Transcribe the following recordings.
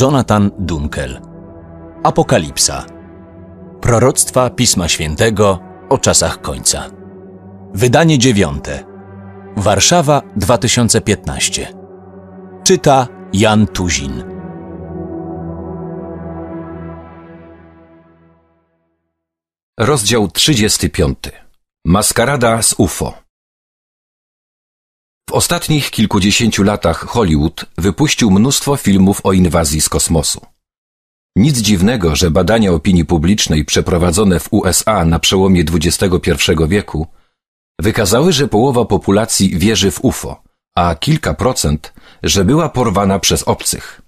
Jonathan Dunkel. Apokalipsa. Proroctwa Pisma Świętego o czasach końca. Wydanie dziewiąte. Warszawa 2015. Czyta Jan Tuzin. Rozdział 35. Maskarada z UFO. W ostatnich kilkudziesięciu latach Hollywood wypuścił mnóstwo filmów o inwazji z kosmosu. Nic dziwnego, że badania opinii publicznej przeprowadzone w USA na przełomie XXI wieku wykazały, że połowa populacji wierzy w UFO, a kilka procent, że była porwana przez obcych.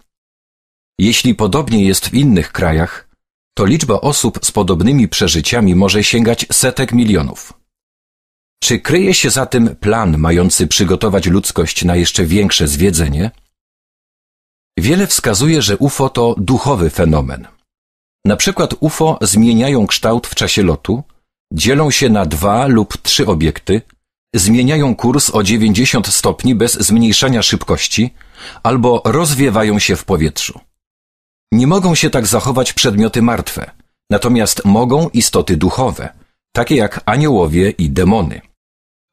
Jeśli podobnie jest w innych krajach, to liczba osób z podobnymi przeżyciami może sięgać setek milionów. Czy kryje się za tym plan mający przygotować ludzkość na jeszcze większe zwiedzenie? Wiele wskazuje, że UFO to duchowy fenomen. Na przykład UFO zmieniają kształt w czasie lotu, dzielą się na dwa lub trzy obiekty, zmieniają kurs o 90 stopni bez zmniejszania szybkości albo rozwiewają się w powietrzu. Nie mogą się tak zachować przedmioty martwe, natomiast mogą istoty duchowe, takie jak aniołowie i demony.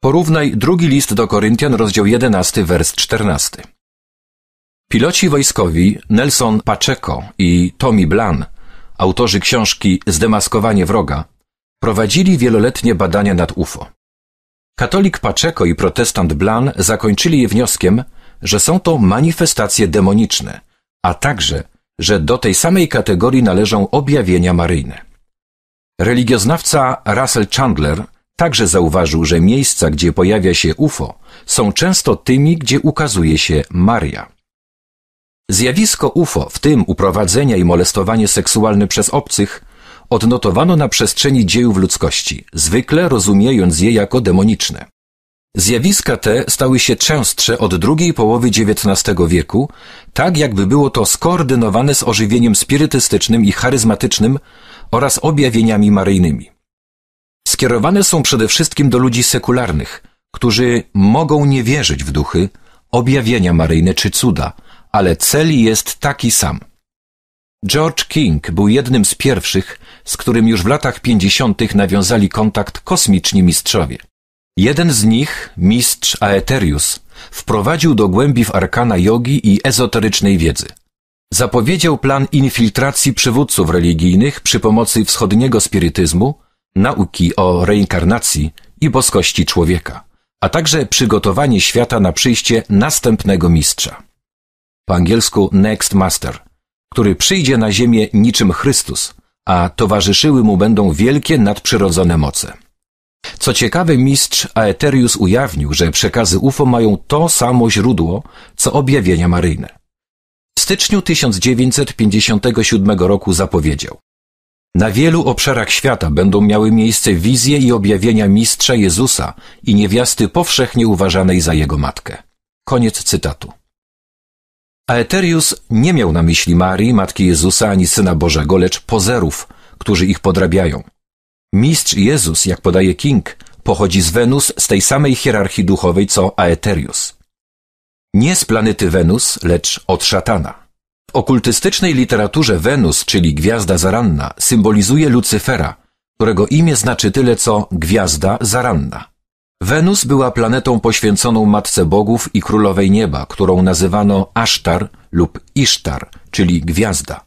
Porównaj drugi list do Koryntian, rozdział 11, wers 14. Piloci wojskowi Nelson Pacheco i Tommy Blan, autorzy książki Zdemaskowanie wroga, prowadzili wieloletnie badania nad UFO. Katolik Pacheco i protestant Blan zakończyli je wnioskiem, że są to manifestacje demoniczne, a także, że do tej samej kategorii należą objawienia maryjne. Religioznawca Russell Chandler – Także zauważył, że miejsca, gdzie pojawia się UFO, są często tymi, gdzie ukazuje się Maria. Zjawisko UFO, w tym uprowadzenia i molestowanie seksualne przez obcych, odnotowano na przestrzeni dziejów ludzkości, zwykle rozumiejąc je jako demoniczne. Zjawiska te stały się częstsze od drugiej połowy XIX wieku, tak jakby było to skoordynowane z ożywieniem spirytystycznym i charyzmatycznym oraz objawieniami maryjnymi skierowane są przede wszystkim do ludzi sekularnych, którzy mogą nie wierzyć w duchy, objawienia maryjne czy cuda, ale cel jest taki sam. George King był jednym z pierwszych, z którym już w latach 50. nawiązali kontakt kosmiczni mistrzowie. Jeden z nich, mistrz Aeterius, wprowadził do głębi w arkana jogi i ezoterycznej wiedzy. Zapowiedział plan infiltracji przywódców religijnych przy pomocy wschodniego spirytyzmu, nauki o reinkarnacji i boskości człowieka, a także przygotowanie świata na przyjście następnego mistrza. Po angielsku Next Master, który przyjdzie na ziemię niczym Chrystus, a towarzyszyły mu będą wielkie nadprzyrodzone moce. Co ciekawe, mistrz Aeterius ujawnił, że przekazy UFO mają to samo źródło, co objawienia maryjne. W styczniu 1957 roku zapowiedział na wielu obszarach świata będą miały miejsce wizje i objawienia Mistrza Jezusa i niewiasty powszechnie uważanej za jego matkę. Koniec cytatu. Aeterius nie miał na myśli Marii, Matki Jezusa ani Syna Bożego, lecz pozerów, którzy ich podrabiają. Mistrz Jezus, jak podaje King, pochodzi z Wenus z tej samej hierarchii duchowej co Aeterius. Nie z planety Wenus, lecz od szatana. W okultystycznej literaturze Wenus, czyli gwiazda zaranna, symbolizuje Lucyfera, którego imię znaczy tyle co gwiazda zaranna. Wenus była planetą poświęconą Matce Bogów i Królowej Nieba, którą nazywano Asztar lub Isztar, czyli gwiazda.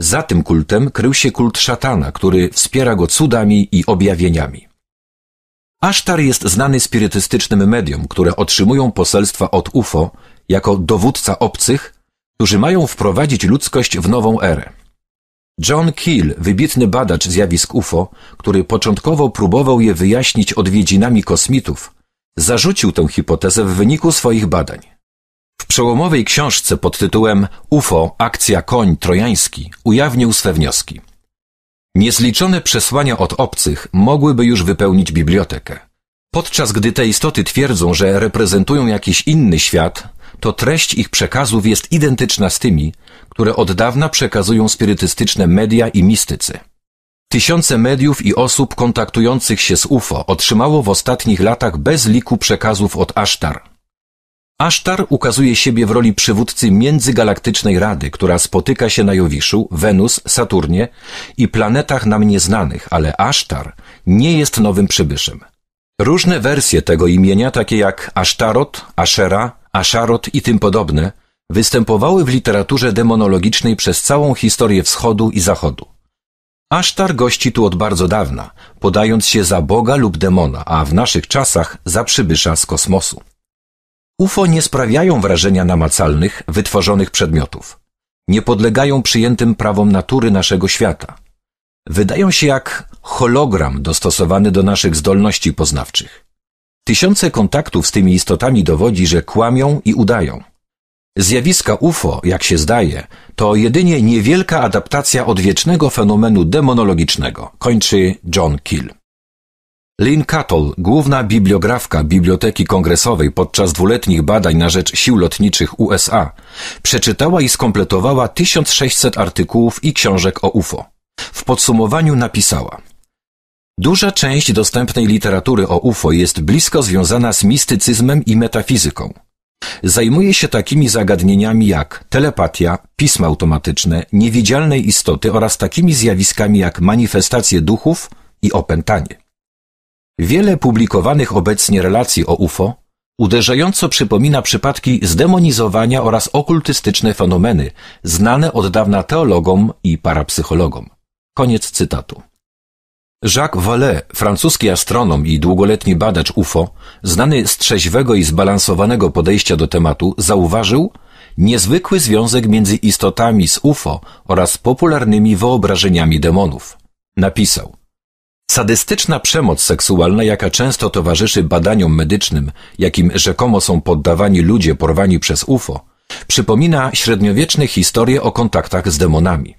Za tym kultem krył się kult szatana, który wspiera go cudami i objawieniami. Asztar jest znany spirytystycznym mediom, które otrzymują poselstwa od UFO jako dowódca obcych którzy mają wprowadzić ludzkość w nową erę. John Keel, wybitny badacz zjawisk UFO, który początkowo próbował je wyjaśnić odwiedzinami kosmitów, zarzucił tę hipotezę w wyniku swoich badań. W przełomowej książce pod tytułem UFO Akcja Koń Trojański ujawnił swe wnioski. Niezliczone przesłania od obcych mogłyby już wypełnić bibliotekę. Podczas gdy te istoty twierdzą, że reprezentują jakiś inny świat, to treść ich przekazów jest identyczna z tymi, które od dawna przekazują spirytystyczne media i mistycy. Tysiące mediów i osób kontaktujących się z UFO otrzymało w ostatnich latach bez liku przekazów od Asztar. Asztar ukazuje siebie w roli przywódcy międzygalaktycznej rady, która spotyka się na Jowiszu, Wenus, Saturnie i planetach nam nieznanych, ale Asztar nie jest nowym przybyszem. Różne wersje tego imienia, takie jak Asztarot, Ashera, Aszarot i tym podobne występowały w literaturze demonologicznej przez całą historię wschodu i zachodu. Asztar gości tu od bardzo dawna, podając się za boga lub demona, a w naszych czasach za przybysza z kosmosu. UFO nie sprawiają wrażenia namacalnych, wytworzonych przedmiotów. Nie podlegają przyjętym prawom natury naszego świata. Wydają się jak hologram dostosowany do naszych zdolności poznawczych. Tysiące kontaktów z tymi istotami dowodzi, że kłamią i udają. Zjawiska UFO, jak się zdaje, to jedynie niewielka adaptacja odwiecznego fenomenu demonologicznego, kończy John Keel. Lynn Cattle, główna bibliografka Biblioteki Kongresowej podczas dwuletnich badań na rzecz sił lotniczych USA, przeczytała i skompletowała 1600 artykułów i książek o UFO. W podsumowaniu napisała: Duża część dostępnej literatury o UFO jest blisko związana z mistycyzmem i metafizyką. Zajmuje się takimi zagadnieniami jak telepatia, pisma automatyczne, niewidzialne istoty oraz takimi zjawiskami jak manifestacje duchów i opętanie. Wiele publikowanych obecnie relacji o UFO uderzająco przypomina przypadki zdemonizowania oraz okultystyczne fenomeny znane od dawna teologom i parapsychologom. Koniec cytatu. Jacques Vallée, francuski astronom i długoletni badacz UFO, znany z trzeźwego i zbalansowanego podejścia do tematu, zauważył niezwykły związek między istotami z UFO oraz popularnymi wyobrażeniami demonów. Napisał: Sadystyczna przemoc seksualna, jaka często towarzyszy badaniom medycznym, jakim rzekomo są poddawani ludzie porwani przez UFO, przypomina średniowieczne historie o kontaktach z demonami.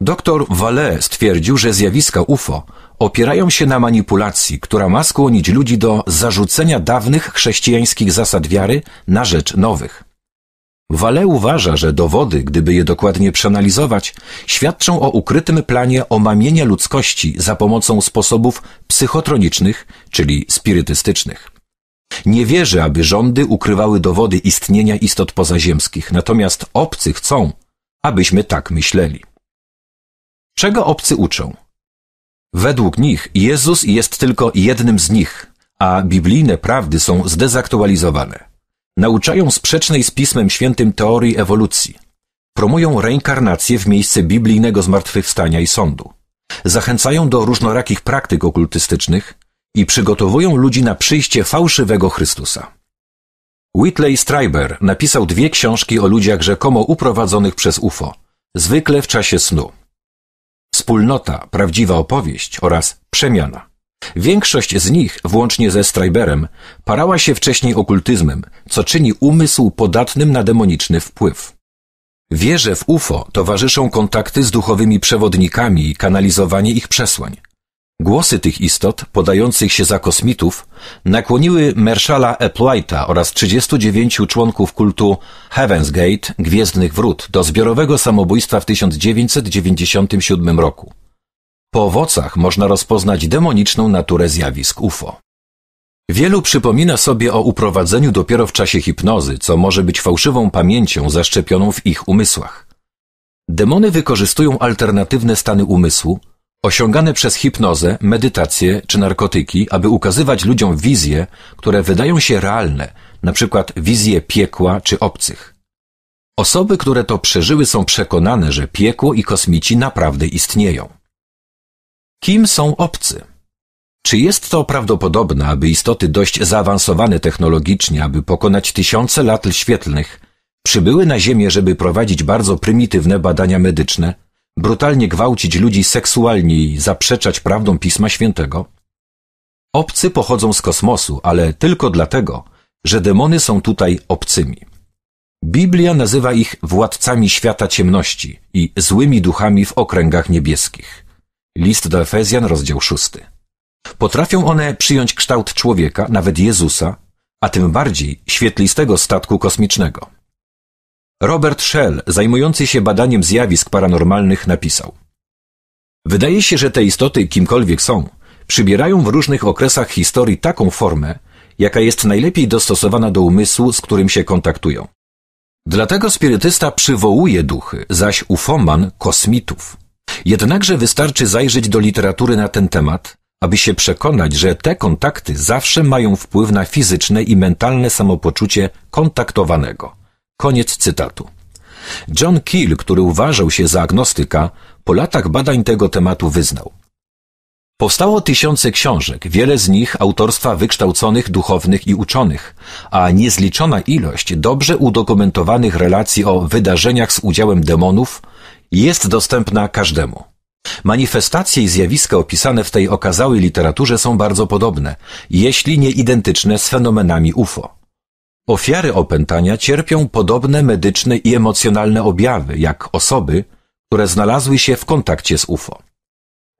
Doktor Vallée stwierdził, że zjawiska UFO opierają się na manipulacji, która ma skłonić ludzi do zarzucenia dawnych chrześcijańskich zasad wiary na rzecz nowych. Wale uważa, że dowody, gdyby je dokładnie przeanalizować, świadczą o ukrytym planie omamienia ludzkości za pomocą sposobów psychotronicznych, czyli spirytystycznych. Nie wierzy, aby rządy ukrywały dowody istnienia istot pozaziemskich, natomiast obcy chcą, abyśmy tak myśleli. Czego obcy uczą? Według nich Jezus jest tylko jednym z nich, a biblijne prawdy są zdezaktualizowane. Nauczają sprzecznej z Pismem Świętym teorii ewolucji. Promują reinkarnację w miejsce biblijnego zmartwychwstania i sądu. Zachęcają do różnorakich praktyk okultystycznych i przygotowują ludzi na przyjście fałszywego Chrystusa. Whitley Stryber napisał dwie książki o ludziach rzekomo uprowadzonych przez UFO, zwykle w czasie snu. Wspólnota, prawdziwa opowieść oraz przemiana. Większość z nich, włącznie ze Strajberem, parała się wcześniej okultyzmem, co czyni umysł podatnym na demoniczny wpływ. Wierze w UFO towarzyszą kontakty z duchowymi przewodnikami i kanalizowanie ich przesłań. Głosy tych istot, podających się za kosmitów, nakłoniły Marszala Applite'a oraz 39 członków kultu Heaven's Gate, Gwiezdnych Wrót, do zbiorowego samobójstwa w 1997 roku. Po owocach można rozpoznać demoniczną naturę zjawisk UFO. Wielu przypomina sobie o uprowadzeniu dopiero w czasie hipnozy, co może być fałszywą pamięcią zaszczepioną w ich umysłach. Demony wykorzystują alternatywne stany umysłu – osiągane przez hipnozę, medytację czy narkotyki, aby ukazywać ludziom wizje, które wydają się realne, na przykład wizje piekła czy obcych. Osoby, które to przeżyły, są przekonane, że piekło i kosmici naprawdę istnieją. Kim są obcy? Czy jest to prawdopodobne, aby istoty dość zaawansowane technologicznie, aby pokonać tysiące lat świetlnych, przybyły na Ziemię, żeby prowadzić bardzo prymitywne badania medyczne, brutalnie gwałcić ludzi seksualnie i zaprzeczać prawdom Pisma Świętego? Obcy pochodzą z kosmosu, ale tylko dlatego, że demony są tutaj obcymi. Biblia nazywa ich władcami świata ciemności i złymi duchami w okręgach niebieskich. List do Efezjan, rozdział 6. Potrafią one przyjąć kształt człowieka, nawet Jezusa, a tym bardziej świetlistego statku kosmicznego. Robert Shell, zajmujący się badaniem zjawisk paranormalnych, napisał Wydaje się, że te istoty, kimkolwiek są, przybierają w różnych okresach historii taką formę, jaka jest najlepiej dostosowana do umysłu, z którym się kontaktują. Dlatego spirytysta przywołuje duchy, zaś ufoman kosmitów. Jednakże wystarczy zajrzeć do literatury na ten temat, aby się przekonać, że te kontakty zawsze mają wpływ na fizyczne i mentalne samopoczucie kontaktowanego. Koniec cytatu. John Keel, który uważał się za agnostyka, po latach badań tego tematu wyznał. Powstało tysiące książek, wiele z nich autorstwa wykształconych duchownych i uczonych, a niezliczona ilość dobrze udokumentowanych relacji o wydarzeniach z udziałem demonów jest dostępna każdemu. Manifestacje i zjawiska opisane w tej okazałej literaturze są bardzo podobne, jeśli nie identyczne z fenomenami UFO. Ofiary opętania cierpią podobne medyczne i emocjonalne objawy jak osoby, które znalazły się w kontakcie z UFO.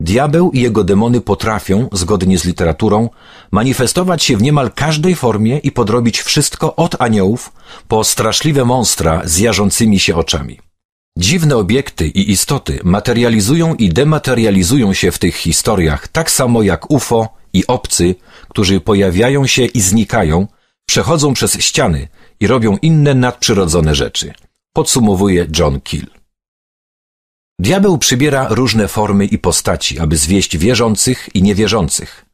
Diabeł i jego demony potrafią, zgodnie z literaturą, manifestować się w niemal każdej formie i podrobić wszystko od aniołów po straszliwe monstra z jarzącymi się oczami. Dziwne obiekty i istoty materializują i dematerializują się w tych historiach tak samo jak UFO i obcy, którzy pojawiają się i znikają, Przechodzą przez ściany i robią inne nadprzyrodzone rzeczy. Podsumowuje John Keel. Diabeł przybiera różne formy i postaci, aby zwieść wierzących i niewierzących.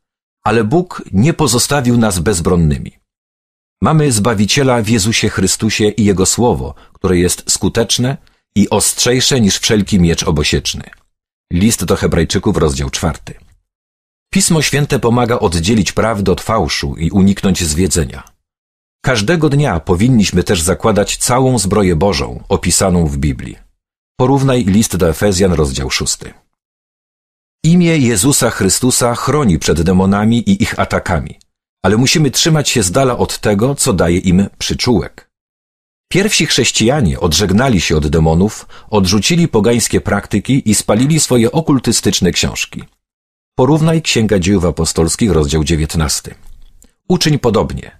Ale Bóg nie pozostawił nas bezbronnymi. Mamy Zbawiciela w Jezusie Chrystusie i Jego Słowo, które jest skuteczne i ostrzejsze niż wszelki miecz obosieczny. List do Hebrajczyków, rozdział czwarty. Pismo Święte pomaga oddzielić prawdę od fałszu i uniknąć zwiedzenia. Każdego dnia powinniśmy też zakładać całą zbroję Bożą opisaną w Biblii. Porównaj list do Efezjan, rozdział 6. Imię Jezusa Chrystusa chroni przed demonami i ich atakami, ale musimy trzymać się z dala od tego, co daje im przyczółek. Pierwsi chrześcijanie odżegnali się od demonów, odrzucili pogańskie praktyki i spalili swoje okultystyczne książki. Porównaj Księga Dziejów Apostolskich, rozdział 19. Uczyń podobnie –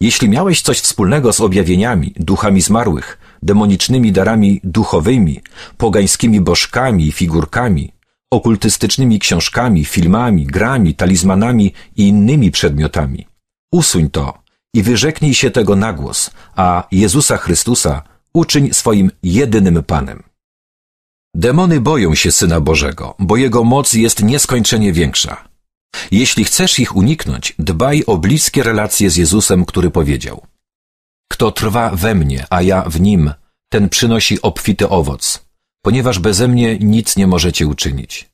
jeśli miałeś coś wspólnego z objawieniami, duchami zmarłych, demonicznymi darami duchowymi, pogańskimi bożkami i figurkami, okultystycznymi książkami, filmami, grami, talizmanami i innymi przedmiotami, usuń to i wyrzeknij się tego na głos, a Jezusa Chrystusa uczyń swoim jedynym Panem. Demony boją się Syna Bożego, bo Jego moc jest nieskończenie większa. Jeśli chcesz ich uniknąć, dbaj o bliskie relacje z Jezusem, który powiedział: Kto trwa we mnie, a ja w nim, ten przynosi obfity owoc, ponieważ beze mnie nic nie możecie uczynić.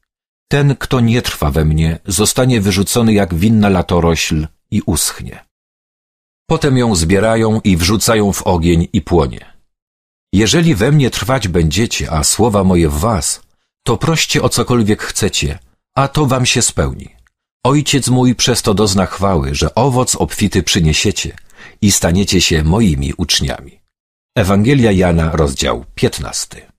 Ten, kto nie trwa we mnie, zostanie wyrzucony jak winna latorośl i uschnie. Potem ją zbierają i wrzucają w ogień i płonie. Jeżeli we mnie trwać będziecie, a słowa moje w was, to proście o cokolwiek chcecie, a to wam się spełni. Ojciec mój przez to dozna chwały, że owoc obfity przyniesiecie i staniecie się moimi uczniami. Ewangelia Jana, rozdział 15.